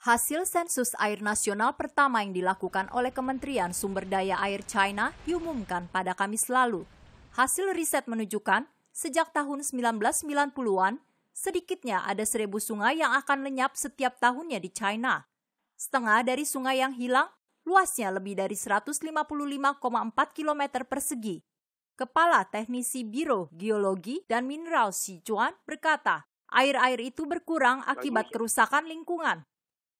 Hasil sensus air nasional pertama yang dilakukan oleh Kementerian Sumber Daya Air China diumumkan pada Kamis lalu. Hasil riset menunjukkan, sejak tahun 1990-an, sedikitnya ada seribu sungai yang akan lenyap setiap tahunnya di China. Setengah dari sungai yang hilang, luasnya lebih dari 155,4 km persegi. Kepala Teknisi Biro Geologi dan Mineral Sichuan berkata, air-air itu berkurang akibat kerusakan lingkungan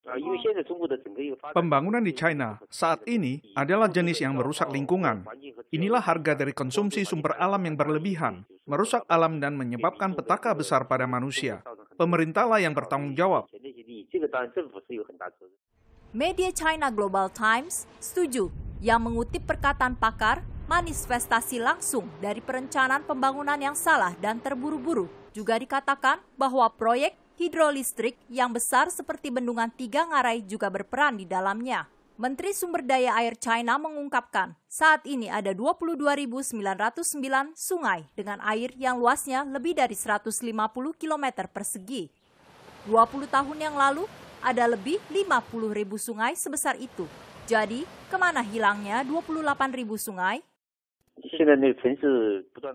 Ah, pembangunan di China saat ini adalah jenis yang merusak lingkungan. Inilah harga dari konsumsi sumber alam yang berlebihan, merusak alam dan menyebabkan petaka besar pada manusia. Pemerintahlah yang bertanggung jawab. Media China Global Times setuju yang mengutip perkataan pakar manifestasi langsung dari perencanaan pembangunan yang salah dan terburu-buru. Juga dikatakan bahwa proyek hidrolistrik yang besar seperti bendungan Tiga Ngarai juga berperan di dalamnya. Menteri Sumber Daya Air China mengungkapkan, saat ini ada 22.909 sungai dengan air yang luasnya lebih dari 150 km persegi. 20 tahun yang lalu, ada lebih 50.000 sungai sebesar itu. Jadi, kemana hilangnya 28.000 sungai?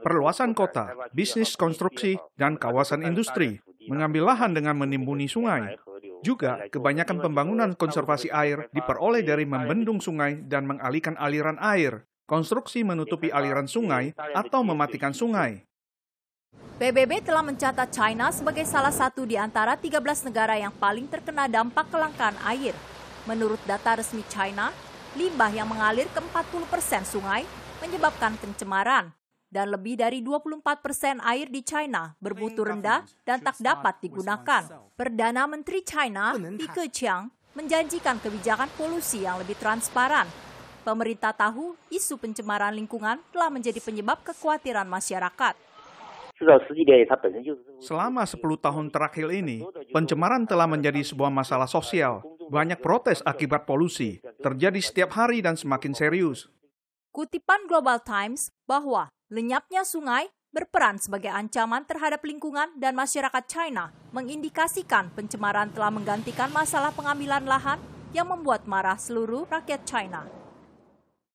Perluasan kota, bisnis konstruksi, dan kawasan industri mengambil lahan dengan menimbuni sungai. Juga, kebanyakan pembangunan konservasi air diperoleh dari membendung sungai dan mengalihkan aliran air, konstruksi menutupi aliran sungai, atau mematikan sungai. PBB telah mencatat China sebagai salah satu di antara 13 negara yang paling terkena dampak kelangkaan air. Menurut data resmi China, limbah yang mengalir ke 40 persen sungai menyebabkan pencemaran dan lebih dari 24 persen air di China bermutu rendah dan tak dapat digunakan. Perdana Menteri China, Li Keqiang, menjanjikan kebijakan polusi yang lebih transparan. Pemerintah tahu isu pencemaran lingkungan telah menjadi penyebab kekhawatiran masyarakat. Selama 10 tahun terakhir ini, pencemaran telah menjadi sebuah masalah sosial. Banyak protes akibat polusi, terjadi setiap hari dan semakin serius. Kutipan Global Times bahwa Lenyapnya sungai berperan sebagai ancaman terhadap lingkungan dan masyarakat China, mengindikasikan pencemaran telah menggantikan masalah pengambilan lahan yang membuat marah seluruh rakyat China.